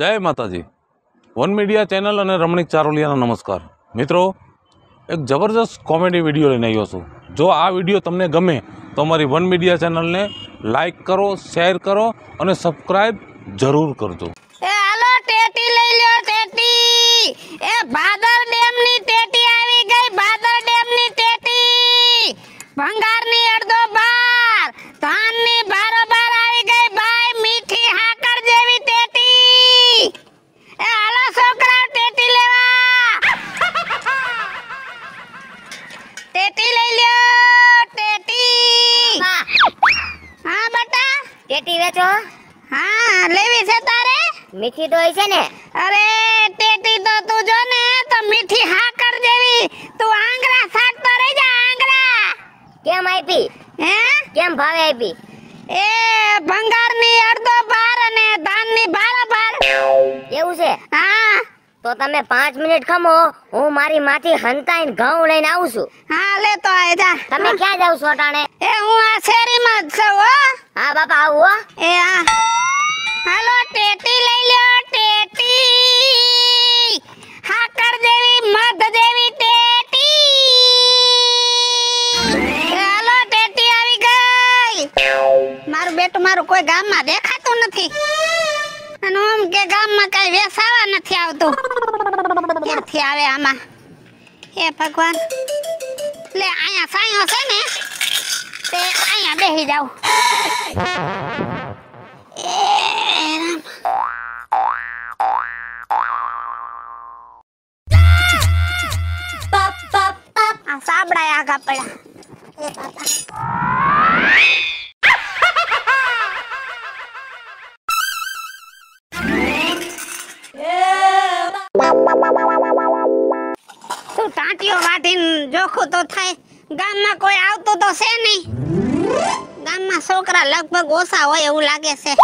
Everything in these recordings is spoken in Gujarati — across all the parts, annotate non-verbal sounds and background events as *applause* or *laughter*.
જય માતાજી વન મીડિયા ચેનલ અને રમણીક ચારોલિયાનો નમસ્કાર મિત્રો એક જબરજસ્ત કોમેડી વિડીયો લઈને આવ્યો છું જો આ વિડીયો તમને ગમે તો અમારી વન મીડિયા ચેનલને લાઈક કરો શેર કરો અને સબસ્ક્રાઇબ જરૂર કરજો એ હાલો ટેટી લઈ મીઠી વેચો હા લેવી છે તારે મીઠી તો છે ને અરે ટેટી તો તું જો ને તો મીઠી હાકર દેવી તું આંગળા સાટતો રહી જા આંગળા કેમ આપી હે કેમ ભાવે આપી એ ભંગારની અડધો ભાર અને ધાનની ભારા ભાર એવું છે હા તો તમે પાંચ મિનિટ ખમો હું મારી માથી હંતાઈને ઘઉં લઈને આવું છું હા લે તો આય જા તમે ક્યાં જાવ છો ટાણે એ હું આ શેરીમાં જ છું હો હા બાપા આવું હો એ હા હાલો ટેટી લઈ લ્યો ટેટી હાકર જેવી મધ જેવી ટેટી હાલો ટેટી આવી ગઈ મારું બેટું મારું કોઈ ગામમાં દેખાતું નથી અને આમ કે ગામમાં કઈ નથી આવતું ક્યાંથી આવે આમાં હે ભગવાન એટલે અહીંયા સાયો છે ને તે અહીંયા બેસી જાઉં સાબડા આગા પડ્યા એ બાપા હું ટાંટીઓ વાટીને જોખું તો થાય ગામમાં કોઈ આવતું તો છે નહીં ગામમાં છોકરા લગભગ ઓછા હોય એવું લાગે છે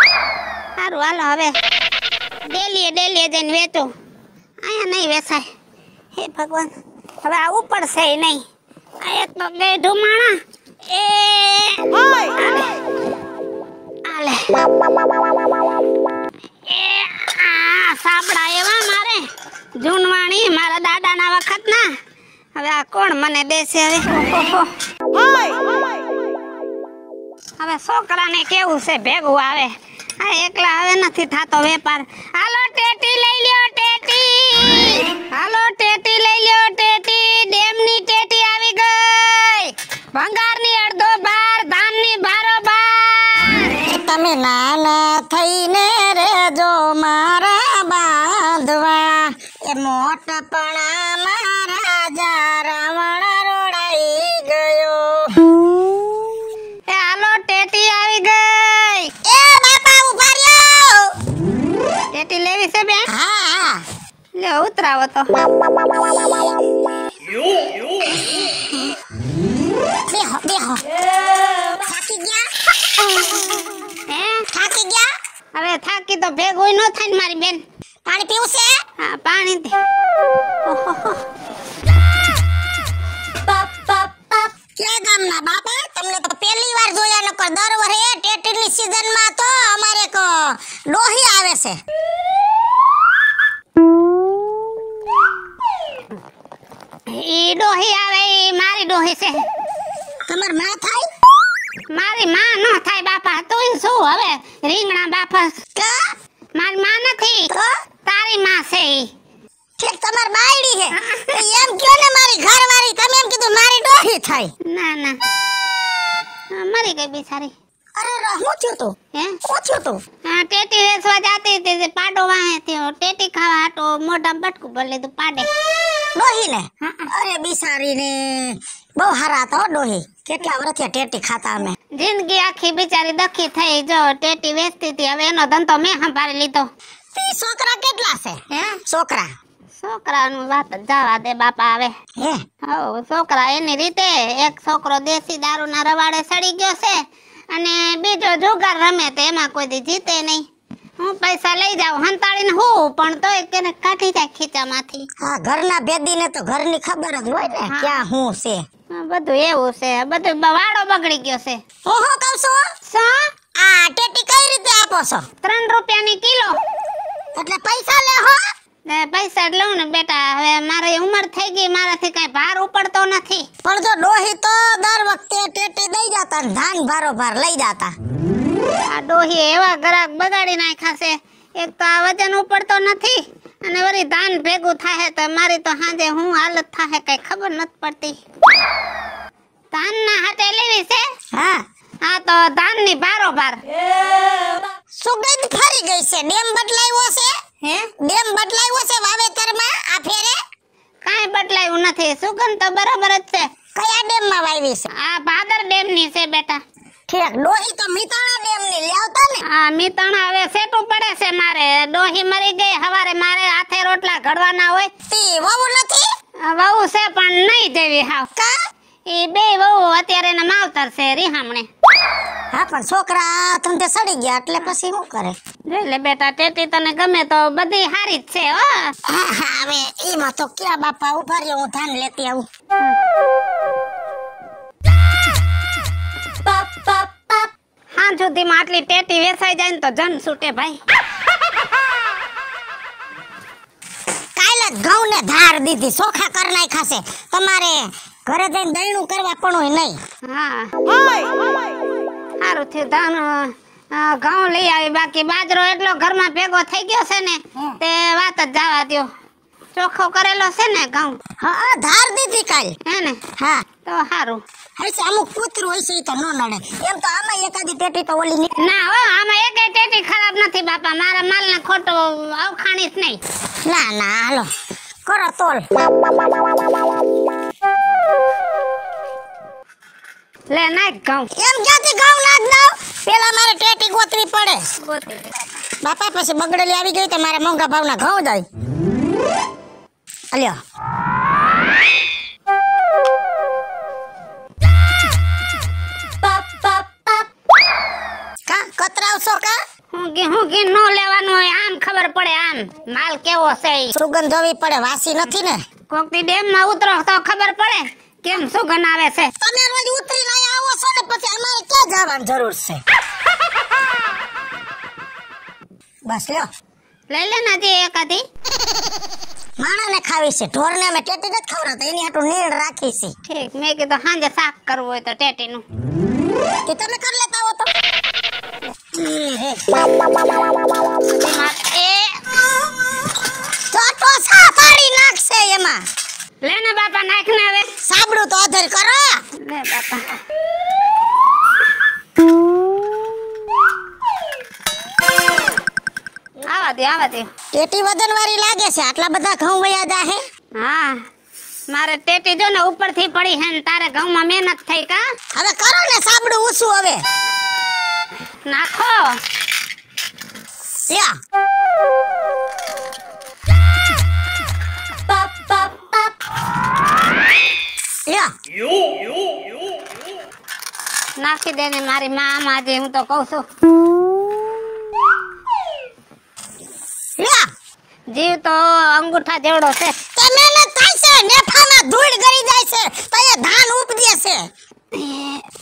સારું હાલો હવે ડેલીએ ડેલીએ જઈને વેચું અહીંયા નહીં વેચાય હે ભગવાન હવે આવું ઉપર છે નહીં આ એક તો બે ધુમાણા એ આલે એ આ સાપડા એવા મારે જૂનવાણી મારા દાદાના વખતના હવે આ કોણ મને બેસે હવે હવે છોકરાને કેવું છે ભેગું આવે આ એકલા હવે નથી થાતો વેપાર હાલો ટેટી લઈ લ્યો ટેટી હાલો ટેટી લઈ લ્યો ટેટી ડેમની ટેટી આવી ગઈ ભંગારની અડધો બાર ધાનની બારો બાર તમે નાના થઈને એ મોટપણા મહારાજા રાવણ રોડાઈ ગયો એ આલો ટેટી આવી ગઈ એ બાપા ઉભા રહ્યો ટેટી લેવી છે બે હા હા લે ઉતરાવો તો દેહો દેહો થાકી ગયા હે થાકી ગયા હવે થાકી તો ભેગું ન થાય મારી બેન પાણી પીવું છે હા પાણી દે વાર જોયા દર વર્ષે ટેટીની ડોહી આવે મારી ડોહી છે તમાર માં થાય મારી માં ન થાય બાપા તો શું હવે રીંગણા બાપા મારી માં નથી તારી માસે ઠીક તમર બાયડી હે એમ ક્યો ને મારી ઘરવારી તમ એમ કીધું મારી રોહી થાય ના ના મારી ગઈ બિચારી અરે રહું છો તો હે પોછો તો હા ટેટી હેસવા જાતી ટેટી પાડો વાહે થે ટેટી ખાવા તો મોઢામાં પટકુ ભરે તો પાડે રોહી ને અરે બિચારી ને બહુ હરાતો રોહી કેટલા વર્ષથી ટેટી ખાતા અમે જિંદગી આખી બિચારી દખી થઈ જો ટેટી વેસ્તી હતી હવે એનો ધન તો મેં સંભાળી લીધો છોકરા કેટલા છે હે છોકરા છોકરાનું વાત જવા દે બાપા આવે હે હો છોકરા એની રીતે એક છોકરો દેશી દારૂના રવાડે સડી ગયો છે અને બીજો જુગાર રમે તો એમાં કોઈ જીતે નહીં હું પૈસા લઈ જાઉં હંતાળીને હું પણ તો તેને કાઢી જાય ખીચામાંથી હા ઘરના ભેદીને તો ઘરની ખબર જ હોય ને ક્યાં હું છે બધું એવું છે બધું વાડો બગડી ગયો છે ઓહો કહું છું આ ટેટી કઈ રીતે આપો છો ત્રણ રૂપિયાની કિલો એટલે પૈસા લે હો ને પૈસા જ લઉં ને બેટા હવે મારી ઉંમર થઈ ગઈ મારાથી કઈ ભાર ઉપડતો નથી પણ જો ડોહી તો દર વખતે ટેટી દઈ જતા ધાન ભારો ભાર લઈ જાતા આ ડોહી એવા ગ્રાહક બગાડી નાખ્યા છે એક તો આ વજન ઉપડતો નથી અને વળી ધાન ભેગું થાય તો મારી તો હાજે હું હાલત થાહે કઈ ખબર નથી પડતી ધાન ના હાટે લેવી છે હા હા તો ધાન ની ભારો ભાર સુગંધ ફરી ગઈ છે ડેમ બદલાયો છે હે ડેમ બદલાયો છે વાવેતરમાં આ ફેરે કાઈ બદલાયું નથી સુગંધ તો બરાબર જ છે કયા ડેમ માં વાવી છે આ ભાદર ડેમ ની છે બેટા ઠીક ડોહી તો મિતાણા ડેમ ની લેવતા ને આ મિતાણા હવે સેટું પડે છે મારે ડોહી મરી ગઈ હવારે મારે હાથે રોટલા ઘડવાના હોય તી વહુ નથી વહુ છે પણ નહીં જેવી હા કા એ બે બહુ અત્યારે એના માવતર છે રીહામણે હા પણ છોકરા તમને સડી ગયા એટલે પછી શું કરે એટલે બેટા ટેટી તને ગમે તો બધી હારી જ છે હો હા હા હવે એમાં તો ક્યાં બાપા ઉભા રહ્યો હું ધાન લેતી આવું હા સુધીમાં આટલી ટેટી વેસાઈ જાય ને તો જન છૂટે ભાઈ કાલે જ ઘઉં ને ધાર દીધી ચોખા કર નાખાશે તમારે ઘરે જઈને દયણું કરવા પણ નહીં સારું થયું ધાન ઘઉં લઈ આવી બાકી બાજરો એટલો ઘરમાં ભેગો થઈ ગયો છે ને તે વાત જ જવા દો ચોખ્ખો કરેલો છે ને ઘઉં હા ધાર દીધી કાલ હે ને હા તો સારું હવે અમુક પુત્ર હોય છે તો ન નડે એમ તો આમાં એકાદી ટેટી તો ઓલી ના હો આમાં એક ટેટી ખરાબ નથી બાપા મારા માલ ને ખોટો અવખાણી જ નહીં ના ના હાલો કરો તોલ લે નાખ ઘઉં એમ ક્યાંથી ઘઉં નાખ દઉં પેલા મારે ટેટી ગોતરી પડે બાપા પછી બગડેલી આવી ગઈ તો મારે મોંઘા ભાવના ઘઉં દઈ અલ્યો કતરાવશો કા હું ઘી હું લેવાનું હોય આમ ખબર પડે આમ માલ કેવો છે સુગંધ જોવી પડે વાસી નથી ને કોકતી ડેમ માં ઉતરો તો ખબર પડે કેમ સુગંધ આવે છે તમે રોજ પછી અમારે ક્યાં જવાની જરૂર છે બસ લ્યો લઈ લે નાથી એકાદી માણાને ખાવી છે ઢોરને અમે ટેટી જ તો એની હાટું નીળ રાખી છે ઠીક મેં કીધું સાંજે શાક કરવું હોય તો ટેટી નું તમે કરી લેતા હો તો મારે ટેટી જો ને ઉપરથી પડી હે ને તારે ઘઉંમાં મહેનત થઈ કા હવે કરો ને સાબડું ઊસું હવે નાખો નાખી દે ને મારી માં આજે હું તો કઉ છું જીવ તો અંગૂઠા જેવડો છે મહેનત થાય છે ધૂળ ગળી જાય છે તો એ ધાન ઉપજે છે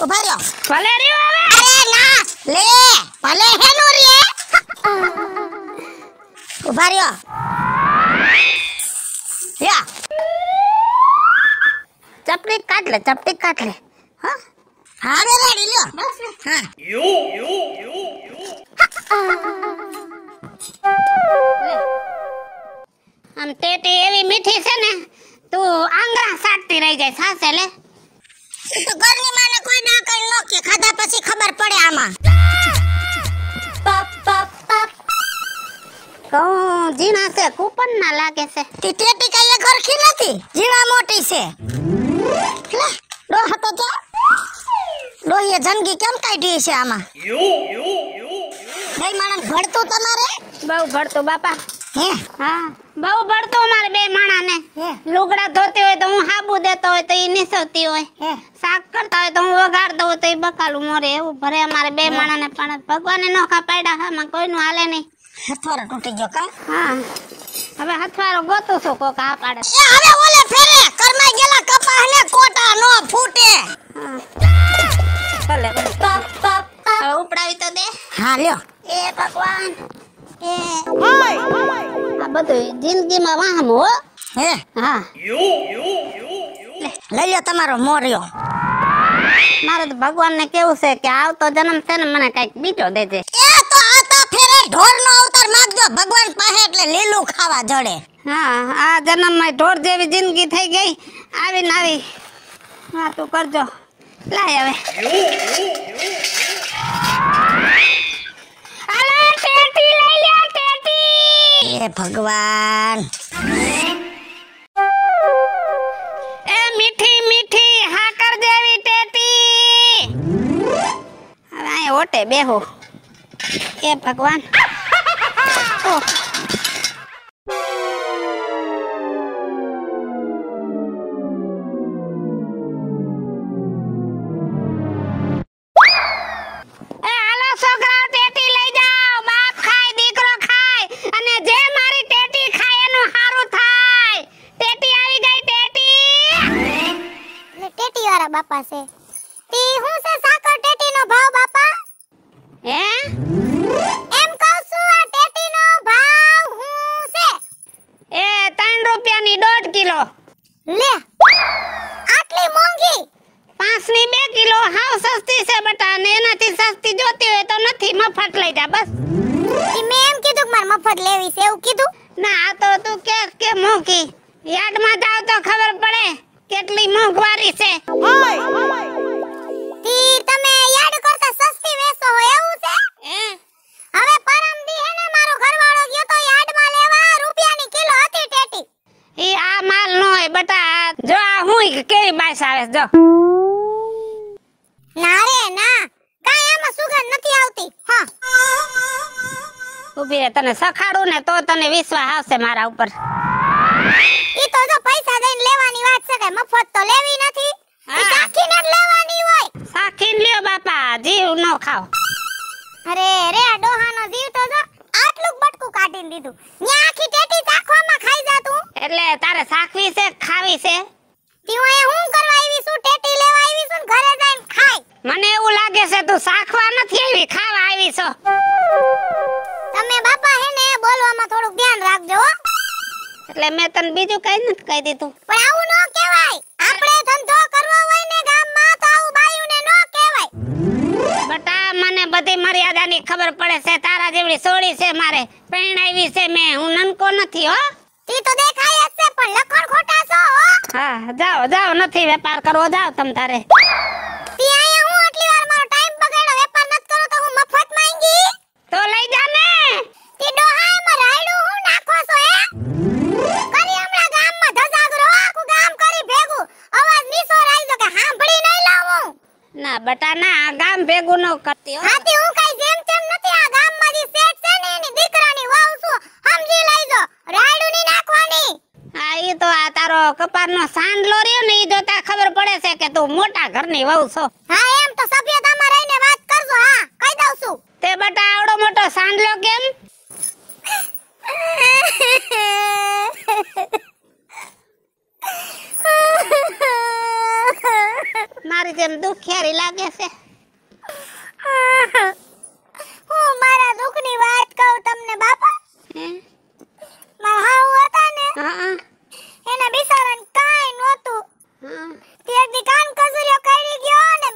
ઉભા રહ્યો ભલે રહ્યો હવે અરે ના લે ભલે હેનો રે ઉભા યા ચપટી કાટ લે ચપટી કાટ લે હા હા રે રેડી લ્યો હા યો યો યો યો આમ તે એવી મીઠી છે ને તું આંગળા સાટતી રહી જાય સાસે લે તો ઘરની માને કોઈ ના કઈ નો કે ખાધા પછી ખબર પડે આમાં કહું જીણા છે કૂપન ના લાગે છે તે ટેટી કઈ ઘરખી નથી જીણા મોટી છે ડો હતો તો ડોહીએ જંગી કેમ કાઢી છે આમાં ભાઈ માણસ ભણતું તમારે બહુ ભણતું બાપા હા બહુ પડતું મારે બે માણાને લુગડા ધોતી હોય તો હું હાબુ દેતો હોય તો એ નિસવતી હોય શાક કરતા હોય તો હું વઘાર દઉં તો એ બકાલું મોરે એવું ભરે અમારે બે માણાને પણ ભગવાને નોખા પાડ્યા હામાં કોઈનું હાલે નહીં હથવારો તૂટી ગયો કા હા હવે હથવારો ગોતું છું કોક આ પાડે એ હવે ઓલે ફેરે કરમાઈ ગયેલા કપાહને કોટા નો ફૂટે ભલે પપ પપ હવે ઉપડાવી તો દે હા લ્યો એ ભગવાન એ હોય બધું જિંદગીમાં વાહમ હો હે હા લઈ લો તમારો મોર્યો મારે તો ભગવાનને કેવું છે કે આવતો જન્મ છે ને મને કઈક બીજો દેજે એ તો આતા ફેરે ઢોરનો અવતાર માગજો ભગવાન પાસે એટલે લીલું ખાવા જડે હા આ જન્મમાં ઢોર જેવી જિંદગી થઈ ગઈ આવી ને આવી વાતો કરજો લાય હવે અલા ટેટી લઈ લે એ ભગવાન એ મીઠી મીઠી હાકર દેવી તેતી હવે અહીં ઓટે બેહો એ ભગવાન *laughs* ઓહ ફ્લેટમાં જાવ તો ખબર પડે કેટલી મોંઘવારી છે તી તમે યાદ કરતા સસ્તી વેસો હોય એવું છે હવે પરમ હે ને મારો ઘરવાળો ગયો તો યાર્ડમાં લેવા રૂપિયાની કિલો હતી ટેટી એ આ માલ નો હોય બટા જો આ હું કેવી બાઈસ આવે જો ના ના કાઈ આમાં સુગંધ નથી આવતી હા ઉભી રે તને સખાડું ને તો તને વિશ્વાસ આવશે મારા ઉપર ઈ તો જો પૈસા દઈને લેવાની વાત છે કે મફત તો લેવી નથી ઈ સાખીને લેવાની હોય સાખીને લ્યો બાપા જીવ નો ખાવ અરે રે આ ડોહાનો જીવ તો જો આટલું બટકું કાઢીને દીધું ન્યા આખી ટેટી સાખવામાં ખાઈ જા એટલે તારે સાખવી છે ખાવી છે તું એ હું કરવા આવી છું ટેટી લેવા આવી છું ઘરે જઈને ખાય મને એવું લાગે છે તું સાખવા નથી આવી ખાવા આવી છો તમે બાપા હે ને બોલવામાં થોડું ધ્યાન રાખજો હો એટલે મેં તને બીજું કઈ નથી કહી દીધું પણ આવું ન કહેવાય આપણે ધંધો કરવો હોય ને ગામમાં તો આવું બાયુને ન કહેવાય બટા મને બધી મર્યાદાની ખબર પડે છે તારા જેવડી સોળી છે મારે પરણાવી છે મે હું નનકો નથી હો તી તો દેખાય છે પણ લખણ ખોટા છો હો હા જાઓ જાઓ નથી વેપાર કરવો જાઓ તમ તારે તી આયા હું આટલી વાર મારો ટાઈમ બગાડ્યો વેપાર નથી કરો તો હું મફત માંગી તો લઈ જા ને તી ડોહાય મરાય નાખો છો હે કરી હમણાં ગામમાં ધજાગરો આખું ગામ કરી ભેગું અવાજ નીસો રાઈજો કે સાંભળી નહીં લાવું ના બટા ના આ ગામ ભેગું ન કરતી હો હાથી હું કઈ જેમ તેમ નથી આ ગામમાં જે શેઠ છે ને એની દીકરાની વાવ છું સમજી લેજો રાયડું ની નાખવાની હા ઈ તો આ તારો કપારનો સાંડલો રહ્યો ને ઈ જોતા ખબર પડે છે કે તું મોટા ઘરની વાવ છો હા એમ તો સભ્યતામાં રહીને વાત કરજો હા કહી દઉં છું તે બટા આવડો મોટો સાંડલો કેમ મારી જેમ દુખિયારી લાગે છે હું મારા દુઃખની વાત કહું તમને બાપા હાઉ હતા એના બિસારણ કાઈ નહોતું તે કાન કસુરિયો કરી ગયો ને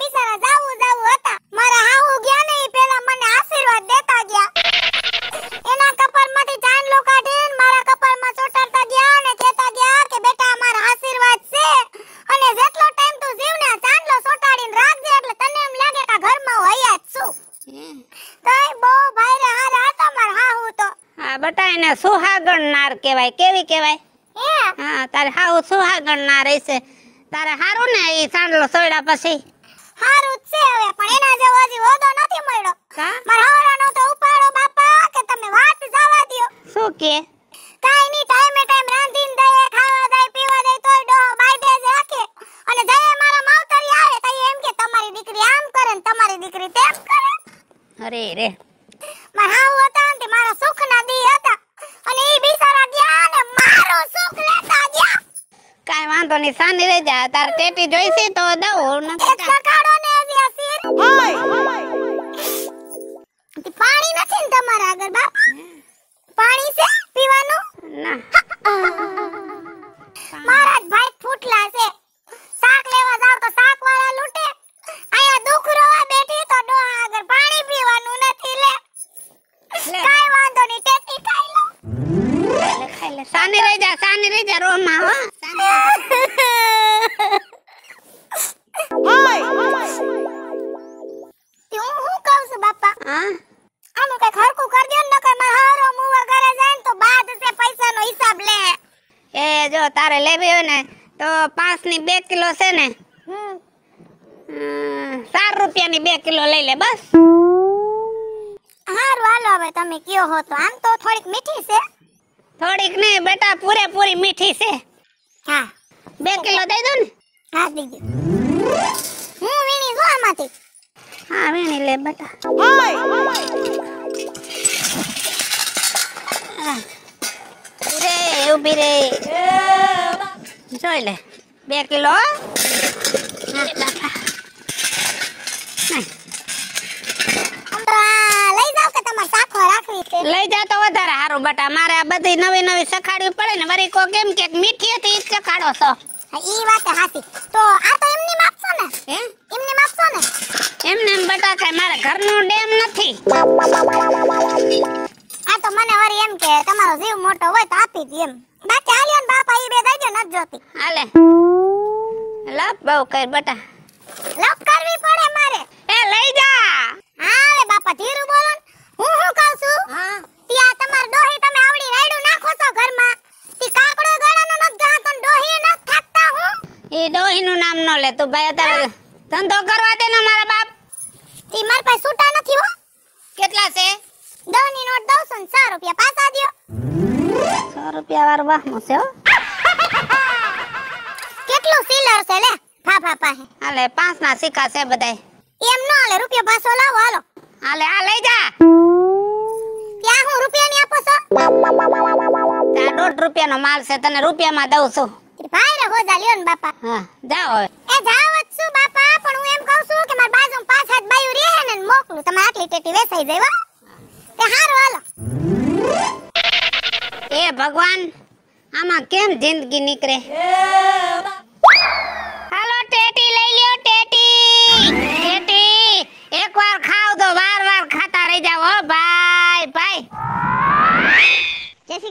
કહેવાય કેવી કહેવાય હા તારે હાવ સુહાગણ ના રહેશે તારે હારું ને એ સાંડલો સોયડા પછી હારું છે હવે પણ એના જેવો હજી ઓદો નથી મળ્યો મારા હારાનો તો ઉપાડો બાપા કે તમે વાત જવા દયો શું કે કાઈ ની ટાઈમે ટાઈમ રાંધીને દે ખાવા દે પીવા દે તોય ડો બાઈડે જ રાખે અને જય મારા માવતરી આવે તો એમ કે તમારી દીકરી આમ કરે ને તમારી દીકરી તેમ કરે અરે રે મારા હાવ હતા ને મારા સુખ ના દી હતા કઈ વાંધો નહીં સાની રહી જા તાર ટેટી જોઈશે તો દઉં પાણી નથી ને તમારા આગળ બાપ પાણી છે પીવાનું ના મારા ભાઈ ફૂટલા છે શાક લેવા જાવ તો શાક વાળા લૂટે આયા દુખ રોવા બેઠી તો ડો આગળ પાણી પીવાનું નથી લે કાઈ વાંધો નહીં ટેટી ખાઈ લો ખાઈ લે સાની રહી જા સાની રહી જા રોમાં હો જો તારે લેવી હોય ને તો પાંચ ની બે કિલો છે ને ચાર રૂપિયા ની બે કિલો લઈ લે બસ હારું હાલો હવે તમે કયો હો તો આમ તો થોડીક મીઠી છે થોડીક નહીં બેટા પૂરેપૂરી મીઠી છે હા બે કિલો દઈ દો ને હા દઈ હું વીણી જો આમાંથી હા વીણી લે બટા રે ઉભી રે જોઈ લે બે કિલો લઈ તમારે લઈ જાઓ તો બટા મારે આ બધી નવી નવી શખાડવી પડે ને વરી કો કેમ કે મીઠી હતી સખાડો છો ઈ વાત હાસી તો આ તો એમની માપસો ને હે એમની માપસો ને એમને એમ બટા કાઈ મારા ઘરનો ડેમ નથી આ તો મને વરી એમ કે તમારો જીવ મોટો હોય તો આપી દી એમ બાકી હાલ્યો ને બાપા ઈ બે દઈ ન જોતી હાલે લપ બહુ કઈ બટા લપ કરવી પડે મારે એ લઈ જા હાલે બાપા ધીરું બોલો હું હું કહું છું હા ત્યાં તમાર એ ડોહી નું નામ ન લે તું ભાઈ અત્યારે ધંધો કરવા દે ને મારા બાપ તી માર પાસે છૂટા નથી હો કેટલા છે દોની નોટ દઉં છું ચાર રૂપિયા પાછા દો સો રૂપિયા વાર વાહ છે હો કેટલું સીલર છે લે ફાફા પાસે હાલે પાંચ ના સિક્કા છે બધાય એમ ન હાલે રૂપિયા પાછો લાવો હાલો હાલે આ લઈ જા એ ભગવાન આમાં કેમ જિંદગી નીકળે હાલો ટેટી લઈ લ્યો ટેટી ટેટી એકવાર ખાવ તો વાર વાર ખાતા રહી જાવ ભાઈ ભાઈ જય ની 2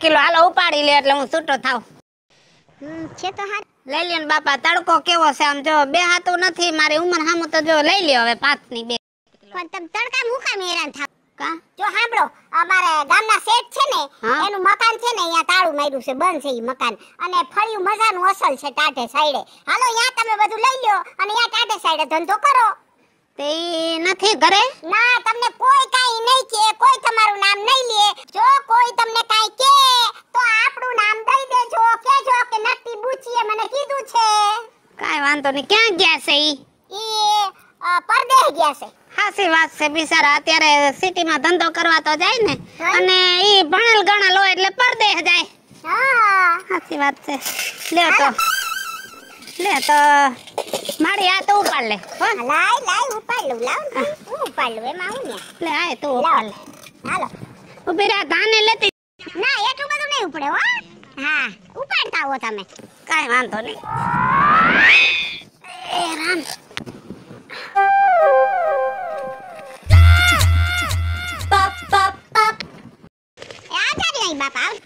કિલો હાલો ઉપાડી લે એટલે હું છૂટો થાવ લઈ લે બાપા તડકો કેવો છે આમ જો બે હાથું નથી મારી ઉંમર હામું તો જો લઈ લ્યો હવે પાંચ ની બે તડકા મુકા મેરાન થાવ જો સાંભળો અમારે ગામના શેઠ છે ને એનું મકાન છે ને અહીંયા તાળું માર્યું છે બંધ છે ઈ મકાન અને ફળિયું મજાનું અસલ છે ટાટે સાઈડે હાલો યા તમે બધું લઈ લ્યો અને યા ટાટે સાઈડે ધંધો કરો તે નથી ઘરે ના તમને કોઈ કાઈ નહીં કે કોઈ તમારું નામ નહીં લે જો કોઈ તમને કાઈ કે તો આપણું નામ દઈ દેજો કેજો કે નક્કી બુચીએ મને કીધું છે કાઈ વાંધો નહીં ક્યાં ગયા છે ઈ એ પરદેશ ગયા છે ખાસી વાત છે બિચારા અત્યારે સિટીમાં ધંધો કરવા તો જાય ને અને ઈ ભણેલ ગણા લો એટલે પરદેશ જાય સાચી વાત છે લે તો લે તો મારી આ તો ઉપાડ લે લાય લાય ઉપાડ લઉં લાવ હું ઉપાડ લઉં એમાં હું ને લે આ તો ઉપાડ લે હાલો ઉભી રા ધાને લેતી ના એટલું બધું નહીં ઉપડે હો હા ઉપાડતા હો તમે કાઈ વાંધો નહીં એ રામ નહીં બાપ આવ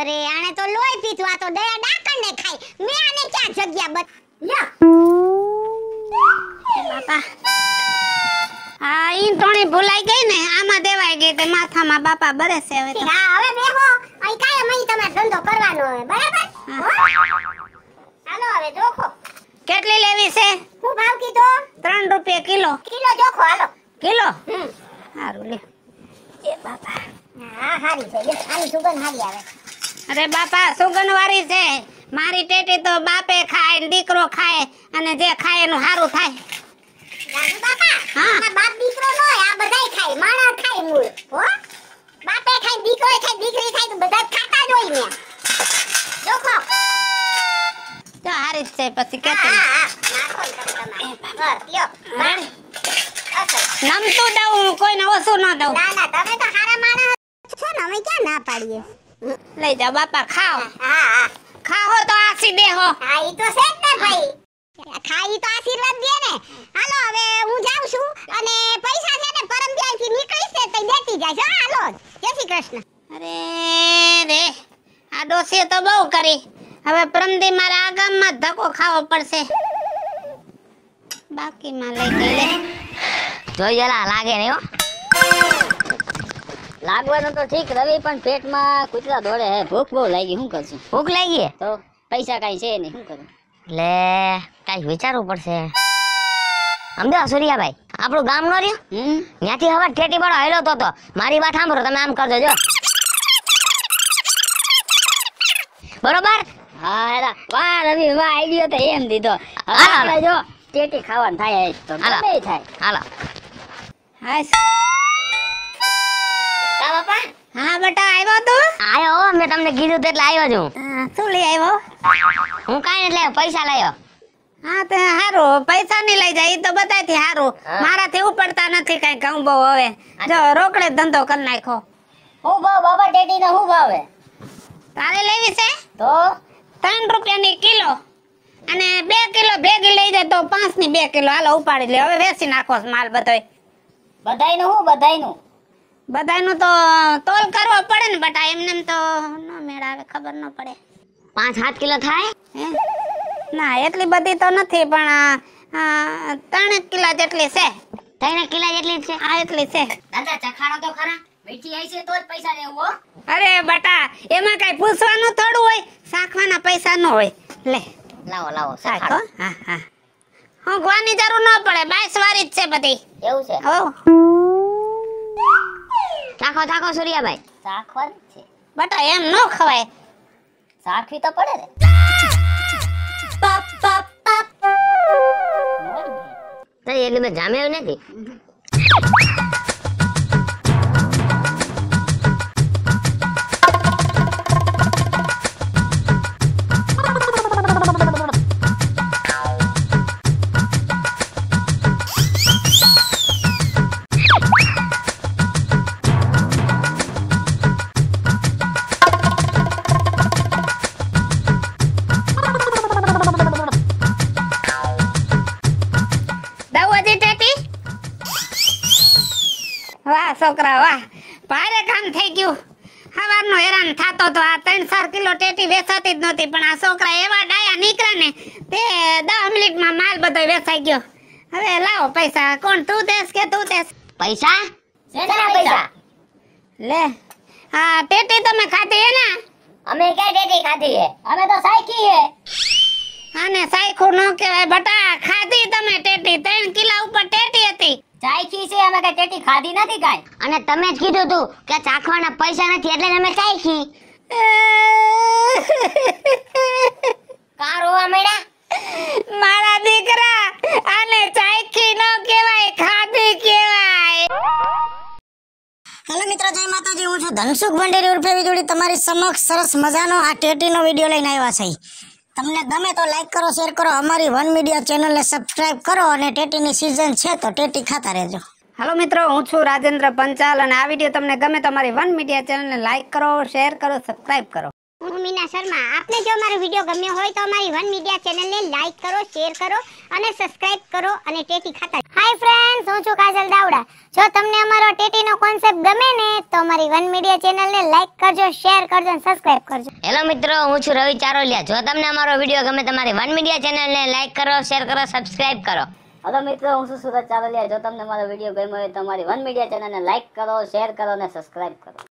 અરે આને તો લોહી પીધું આ તો દયા ડાકણને ખાય મે આને ક્યાં જગ્યા બત બાપા હા ઈ તોણી ભૂલાઈ ગઈ ને આમાં દેવાઈ ગઈ તે માથામાં બાપા બરે છે હવે હા હવે બેહો અહીં કાયમ અહીં તમારે ધંધો કરવાનો હોય બરાબર હાલો હવે જોખો કેટલી લેવી છે હું ભાવ કીધો ત્રણ રૂપિયા કિલો કિલો જોખો હાલો કિલો હમ હારું લે બાપા અરે બાપા સુગંધ વાળી છે મારી ટેટી તો બાપે ખાય દીકરો ખાય અને જે ખાય એનું સારું થાય રાજુ હા બાપ દીકરો આ બધાય ખાય માણા ખાય બાપે ખાય દીકરો ખાય દીકરી ખાય બધા ખાતા જ ને જોખો જ છે પછી કે નમતું દઉં હું કોઈને ઓછું ન દઉં તમે તો સારા માણસ છો ને અમે ક્યાં ના પાડીએ લઈ જાઓ બાપા ખાઓ ખાઓ તો આસી દેહો હા ઈ તો છે ને ભાઈ ખાઈ તો આશીર્વાદ દે ને હાલો હવે હું જાઉં છું અને પૈસા છે ને પરમ દિવસથી નીકળીશ ને તઈ દેતી જાય હાલો જય શ્રી કૃષ્ણ અરે રે આ ડોસીએ તો બહુ કરી હવે પ્રમદી મારા આ ગામમાં ધક્કો ખાવો પડશે બાકીમાં લઈ ગઈ લે જોઈ જલા લાગે નહીં હો લાગવાનું તો ઠીક રવિ પણ પેટમાં કૂતરા દોડે હે ભૂખ બહુ લાગી શું કરશું ભૂખ લાગી તો પૈસા કાઈ છે નહીં શું કરું લે કાઈ વિચારવું પડશે સમજો ભાઈ આપણું ગામ નો રહ્યું ત્યાંથી હવે ઠેટી પડો હેલો તો તો મારી વાત સાંભળો તમે આમ કરજો જો બરોબર હા વાહ રવિ વાહ આઈડિયો તો એમ દીધો હવે જો ટેટી ખાવાનું થાય તો ગમે થાય હાલો હા બેટા આવ્યો તો આવ્યો મેં તમને કીધું એટલે આવ્યો છું શું લઈ આવ્યો હું કાઈ એટલે પૈસા લાવ્યો હા તે હારું પૈસા ની લઈ જાય તો બધાથી હારું મારાથી ઉપડતા નથી કઈ ઘઉં બહુ હવે જો રોકડે ધંધો કરી નાખો હું તારે લેવી છે ત્રણ રૂપિયાની કિલો અને બે કિલો ભેગી લઈ જાય તો પાંચ ની બે કિલો હાલો ઉપાડી લે હવે વેચી નાખો માલ બધોય બધાયનું હું બધાયનું બધાયનું તો તોલ કરવો પડે ને બટા એમને તો ન મેળ આવે ખબર ન પડે પાંચ સાત કિલો થાય ના એટલી બધી તો નથી પણ ત્રણ કિલો જેટલી છે ત્રણ કિલો જેટલી છે આ એટલી છે દાદા ચખાણો તો ખરા મીઠી આવી તો જ પૈસા લેવો અરે બટા એમાં કઈ પૂછવાનું થોડું હોય શાખવાના પૈસા ન હોય લે લાવો લાવો સાખો હા હા હું ગવાની જરૂર ન પડે બાઈસ વારી જ છે બધી એવું છે ઓ સાખો સાખો સૂર્યાભાઈ શાખવાની છે બટા એમ ન ખવાય સાખવી તો પડે ને તો એટલે મેં જામ્યો નથી છોકરા વાહ ભારે કામ થઈ ગયું સવારનો હેરાન થતો તો આ ત્રણ ચાર કિલો ટેટી વેચાતી જ નહોતી પણ આ છોકરા એવા ડાયા નીકળે ને તે દસ મિનિટમાં માલ બધો વેચાઈ ગયો હવે લાવો પૈસા કોણ તું દેશ કે તું દેસ પૈસા લે હા ટેટી તમે ખાધી હે ને અમે ક્યાં ટેટી ખાધી હે અમે તો સાઈકી હે અને સાઈખું ન કહેવાય બટા ખાધી તમે ટેટી ત્રણ કિલા ઉપર ટેટી હતી ચાખી છે અમે કઈ ટેટી ખાધી નથી કાઈ અને તમે જ કીધું તું કે ચાખવાના પૈસા નથી એટલે અમે ચાખી કારો મળ્યા મારા દીકરા આને ચાખી ન કહેવાય ખાધી કહેવાય હેલો મિત્રો જય માતાજી હું છું ધનસુખ ભંડેરી ઉર્ફે વિજોડી તમારી સમક્ષ સરસ મજાનો આ ટેટીનો વિડીયો લઈને આવ્યા છે તમને ગમે તો લાઈક કરો શેર કરો અમારી વન મીડિયા ચેનલને સબસ્ક્રાઇબ કરો અને ટેટીની સિઝન છે તો ટેટી ખાતા રહેજો હાલો મિત્રો હું છું રાજેન્દ્ર પંચાલ અને આ વિડીયો તમને ગમે તો અમારી વન મીડિયા ચેનલને લાઈક કરો શેર કરો સબસ્ક્રાઈબ કરો હું શર્મા આપને જો અમારો વિડીયો ગમ્યો હોય તો અમારી વન મીડિયા ચેનલને લાઇક કરો શેર કરો અને સબસ્ક્રાઇબ કરો અને ટેટી ખાતા હાય ફ્રેન્ડ્સ હું છું કાજલ દાવડા જો તમને અમારો ટેટીનો કોન્સેપ્ટ ગમે ને તો અમારી વન મીડિયા ચેનલને લાઇક કરજો શેર કરજો અને સબસ્ક્રાઇબ કરજો હેલો મિત્રો હું છું રવિ ચારોલિયા જો તમને અમારો વિડીયો ગમે તમારી વન મીડિયા ચેનલને લાઇક કરો શેર કરો સબસ્ક્રાઇબ કરો હેલો મિત્રો હું છું સુરત ચારોલિયા જો તમને મારો વિડીયો ગમ્યો હોય તો અમારી વન મીડિયા ચેનલને લાઇક કરો શેર કરો અને સબસ્ક્રાઇબ કરો